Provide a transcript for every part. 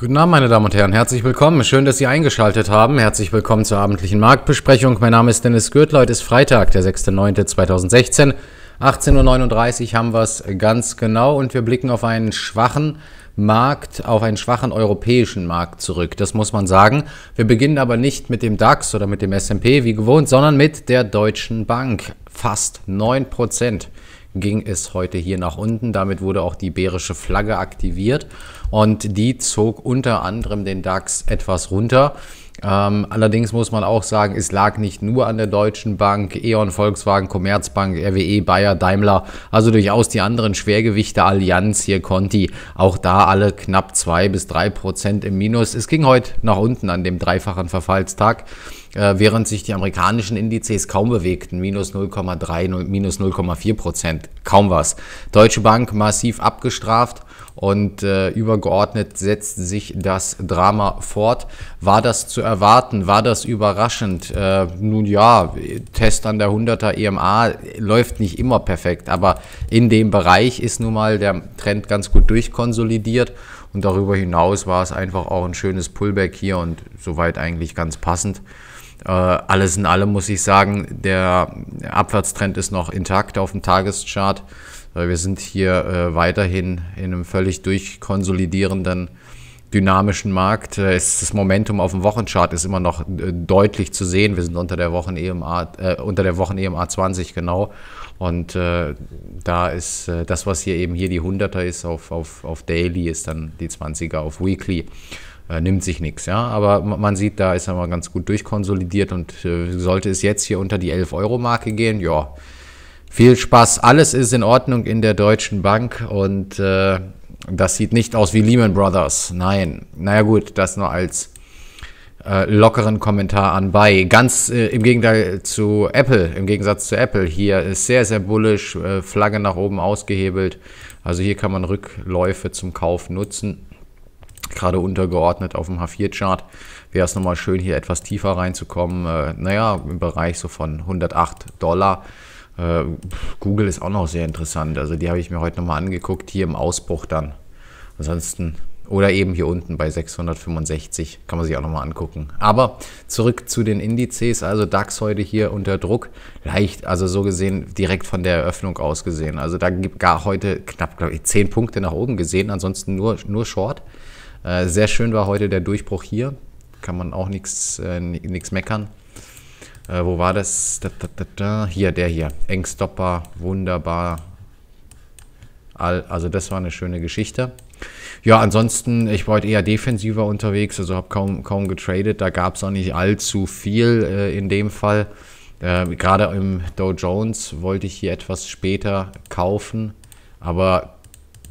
Guten Abend, meine Damen und Herren. Herzlich willkommen. Schön, dass Sie eingeschaltet haben. Herzlich willkommen zur abendlichen Marktbesprechung. Mein Name ist Dennis Gürtler. Heute ist Freitag, der 6.9.2016. 18.39 Uhr haben wir es ganz genau und wir blicken auf einen schwachen Markt, auf einen schwachen europäischen Markt zurück. Das muss man sagen. Wir beginnen aber nicht mit dem DAX oder mit dem S&P wie gewohnt, sondern mit der Deutschen Bank. Fast 9 Prozent ging es heute hier nach unten. Damit wurde auch die bärische Flagge aktiviert und die zog unter anderem den DAX etwas runter. Ähm, allerdings muss man auch sagen, es lag nicht nur an der Deutschen Bank, E.ON, Volkswagen, Commerzbank, RWE, Bayer, Daimler, also durchaus die anderen Schwergewichte, Allianz, hier Conti, auch da alle knapp zwei bis drei Prozent im Minus. Es ging heute nach unten an dem dreifachen Verfallstag. Äh, während sich die amerikanischen Indizes kaum bewegten, minus 0,3, minus 0,4 Prozent, kaum was. Deutsche Bank massiv abgestraft und äh, übergeordnet setzt sich das Drama fort. War das zu erwarten? War das überraschend? Äh, nun ja, Test an der 100er EMA läuft nicht immer perfekt, aber in dem Bereich ist nun mal der Trend ganz gut durchkonsolidiert und darüber hinaus war es einfach auch ein schönes Pullback hier und soweit eigentlich ganz passend alles in allem muss ich sagen, der Abwärtstrend ist noch intakt auf dem Tageschart. Äh, wir sind hier äh, weiterhin in einem völlig durchkonsolidierenden, dynamischen Markt. Äh, das Momentum auf dem Wochenchart ist immer noch deutlich zu sehen. Wir sind unter der Wochen EMA, äh, unter der Wochen EMA 20 genau. Und äh, da ist äh, das, was hier eben hier die 100er ist auf, auf, auf Daily, ist dann die 20er auf Weekly äh, nimmt sich nichts. Ja? Aber man sieht, da ist er mal ganz gut durchkonsolidiert und äh, sollte es jetzt hier unter die 11-Euro-Marke gehen, ja, viel Spaß. Alles ist in Ordnung in der Deutschen Bank und äh, das sieht nicht aus wie Lehman Brothers. Nein, naja gut, das nur als äh, lockeren Kommentar an bei. Ganz äh, im Gegenteil zu Apple, im Gegensatz zu Apple, hier ist sehr, sehr bullisch, äh, Flagge nach oben ausgehebelt. Also hier kann man Rückläufe zum Kauf nutzen gerade untergeordnet auf dem H4-Chart. Wäre es nochmal schön, hier etwas tiefer reinzukommen. Äh, naja, im Bereich so von 108 Dollar. Äh, Google ist auch noch sehr interessant. Also die habe ich mir heute nochmal angeguckt, hier im Ausbruch dann. Ansonsten oder eben hier unten bei 665 kann man sich auch nochmal angucken. Aber zurück zu den Indizes, also DAX heute hier unter Druck, leicht, also so gesehen direkt von der Eröffnung aus gesehen. Also da gibt gar heute knapp, glaube ich, 10 Punkte nach oben gesehen, ansonsten nur, nur Short. Äh, sehr schön war heute der Durchbruch hier. Kann man auch nichts äh, meckern. Äh, wo war das? Da, da, da, hier, der hier. Engstopper, wunderbar. All, also das war eine schöne Geschichte. Ja, ansonsten, ich war heute eher defensiver unterwegs, also habe kaum, kaum getradet. Da gab es auch nicht allzu viel äh, in dem Fall. Äh, gerade im Dow Jones wollte ich hier etwas später kaufen, aber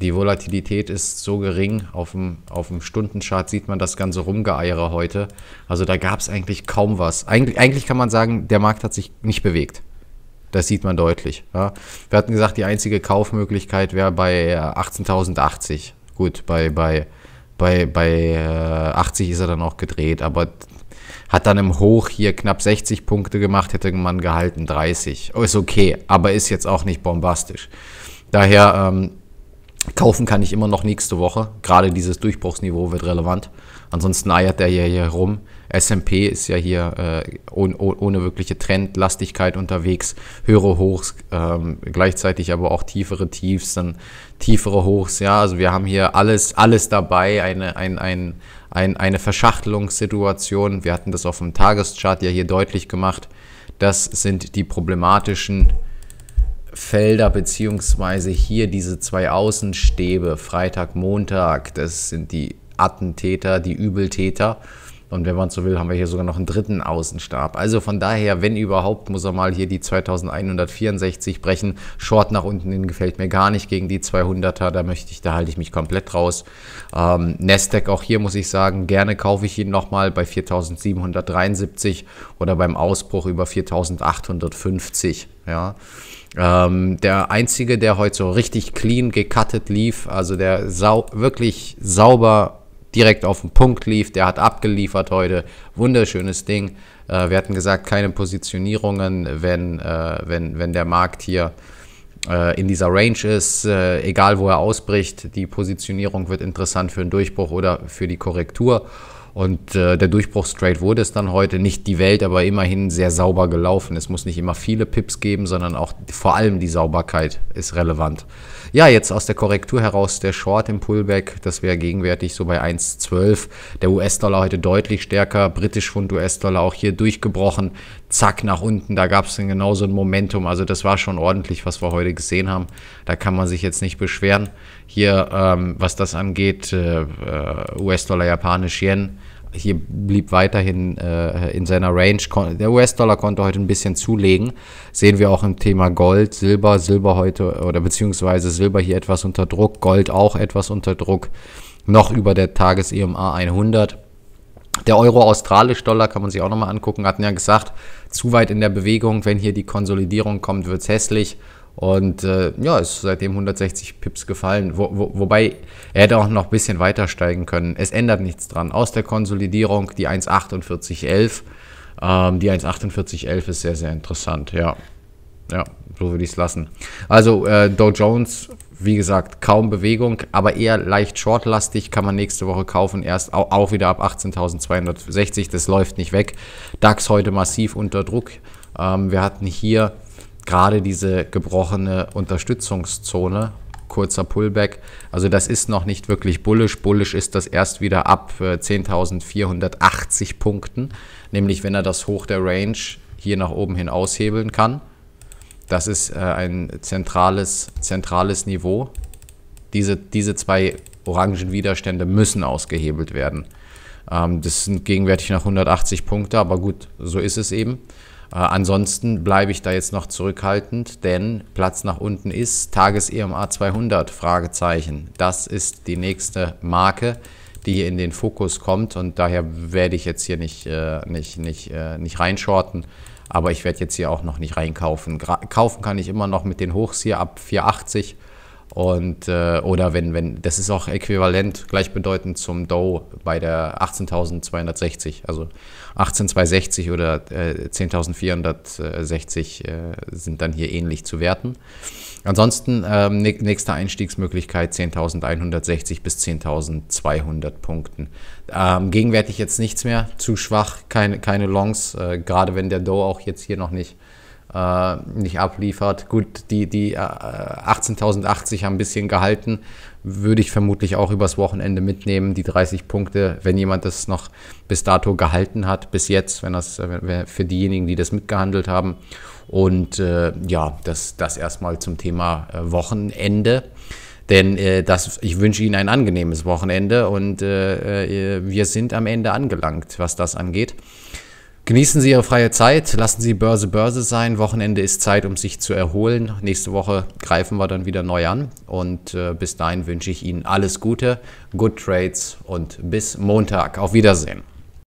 die Volatilität ist so gering. Auf dem, auf dem Stundenchart sieht man das ganze Rumgeeiere heute. Also da gab es eigentlich kaum was. Eig eigentlich kann man sagen, der Markt hat sich nicht bewegt. Das sieht man deutlich. Ja. Wir hatten gesagt, die einzige Kaufmöglichkeit wäre bei 18.080. Äh, Gut, bei, bei, bei, bei 80 äh, ist er dann auch gedreht, aber hat dann im Hoch hier knapp 60 Punkte gemacht, hätte man gehalten 30. ist okay, aber ist jetzt auch nicht bombastisch. Daher ähm, Kaufen kann ich immer noch nächste Woche. Gerade dieses Durchbruchsniveau wird relevant. Ansonsten eiert der ja hier rum. S&P ist ja hier äh, ohne, ohne wirkliche Trendlastigkeit unterwegs. Höhere Hochs, ähm, gleichzeitig aber auch tiefere Tiefs, dann tiefere Hochs. Ja, also wir haben hier alles, alles dabei. Eine, ein, ein, ein, eine Verschachtelungssituation. Wir hatten das auf dem Tageschart ja hier deutlich gemacht. Das sind die problematischen Felder beziehungsweise hier diese zwei Außenstäbe, Freitag, Montag, das sind die Attentäter, die Übeltäter. Und wenn man so will, haben wir hier sogar noch einen dritten Außenstab. Also von daher, wenn überhaupt, muss er mal hier die 2164 brechen. Short nach unten hin gefällt mir gar nicht gegen die 200er. Da möchte ich, da halte ich mich komplett raus. Ähm, Nasdaq auch hier muss ich sagen, gerne kaufe ich ihn nochmal bei 4773 oder beim Ausbruch über 4850. Ja. Ähm, der einzige, der heute so richtig clean gecuttet lief, also der sau wirklich sauber direkt auf den Punkt lief. Der hat abgeliefert heute. Wunderschönes Ding. Äh, wir hatten gesagt, keine Positionierungen, wenn, äh, wenn, wenn der Markt hier äh, in dieser Range ist, äh, egal wo er ausbricht, die Positionierung wird interessant für einen Durchbruch oder für die Korrektur. Und äh, der Durchbruchstrade wurde es dann heute. Nicht die Welt, aber immerhin sehr sauber gelaufen. Es muss nicht immer viele Pips geben, sondern auch vor allem die Sauberkeit ist relevant. Ja, jetzt aus der Korrektur heraus der Short im Pullback, das wäre gegenwärtig so bei 1,12. Der US-Dollar heute deutlich stärker, britisch Pfund US-Dollar auch hier durchgebrochen. Zack nach unten, da gab es genauso ein Momentum. Also das war schon ordentlich, was wir heute gesehen haben. Da kann man sich jetzt nicht beschweren. Hier, ähm, was das angeht, äh, äh US-Dollar, japanisch, Yen hier blieb weiterhin äh, in seiner Range. Der US-Dollar konnte heute ein bisschen zulegen. Sehen wir auch im Thema Gold, Silber, Silber heute oder beziehungsweise Silber hier etwas unter Druck, Gold auch etwas unter Druck, noch über der Tages-EMA 100. Der Euro-Australisch-Dollar kann man sich auch nochmal angucken, hatten ja gesagt, zu weit in der Bewegung, wenn hier die Konsolidierung kommt, wird es hässlich. Und äh, ja, ist seitdem 160 Pips gefallen. Wo, wo, wobei er hätte auch noch ein bisschen weiter steigen können. Es ändert nichts dran. Aus der Konsolidierung die 1,4811. Ähm, die 1,4811 ist sehr, sehr interessant. Ja, ja so würde ich es lassen. Also äh, Dow Jones, wie gesagt, kaum Bewegung, aber eher leicht shortlastig. Kann man nächste Woche kaufen. Erst auch, auch wieder ab 18.260. Das läuft nicht weg. DAX heute massiv unter Druck. Ähm, wir hatten hier gerade diese gebrochene Unterstützungszone, kurzer Pullback, also das ist noch nicht wirklich bullish. Bullish ist das erst wieder ab 10.480 äh, Punkten, nämlich wenn er das Hoch der Range hier nach oben hin aushebeln kann. Das ist äh, ein zentrales, zentrales Niveau. Diese, diese zwei orangen Widerstände müssen ausgehebelt werden. Ähm, das sind gegenwärtig nach 180 Punkte, aber gut, so ist es eben. Äh, ansonsten bleibe ich da jetzt noch zurückhaltend, denn Platz nach unten ist Tages-EMA 200, Fragezeichen. Das ist die nächste Marke, die hier in den Fokus kommt und daher werde ich jetzt hier nicht, äh, nicht, nicht, äh, nicht reinschorten, aber ich werde jetzt hier auch noch nicht reinkaufen. Gra kaufen kann ich immer noch mit den Hochs hier ab 480 und, äh, oder wenn, wenn, das ist auch äquivalent, gleichbedeutend zum Dow bei der 18.260, also 18.260 oder äh, 10.460 äh, sind dann hier ähnlich zu werten. Ansonsten ähm, nächste Einstiegsmöglichkeit 10.160 bis 10.200 Punkten. Ähm, gegenwärtig jetzt nichts mehr, zu schwach, keine, keine Longs, äh, gerade wenn der Dow auch jetzt hier noch nicht äh, nicht abliefert. Gut, die, die äh, 18.080 haben ein bisschen gehalten, würde ich vermutlich auch übers Wochenende mitnehmen, die 30 Punkte, wenn jemand das noch bis dato gehalten hat, bis jetzt, wenn das äh, für diejenigen, die das mitgehandelt haben. Und äh, ja, das, das erstmal zum Thema äh, Wochenende denn äh, das, ich wünsche Ihnen ein angenehmes Wochenende und äh, äh wir sind am Ende angelangt, was das angeht. Genießen Sie Ihre freie Zeit, lassen Sie Börse Börse sein. Wochenende ist Zeit, um sich zu erholen. Nächste Woche greifen wir dann wieder neu an. Und äh, bis dahin wünsche ich Ihnen alles Gute, Good Trades und bis Montag. Auf Wiedersehen.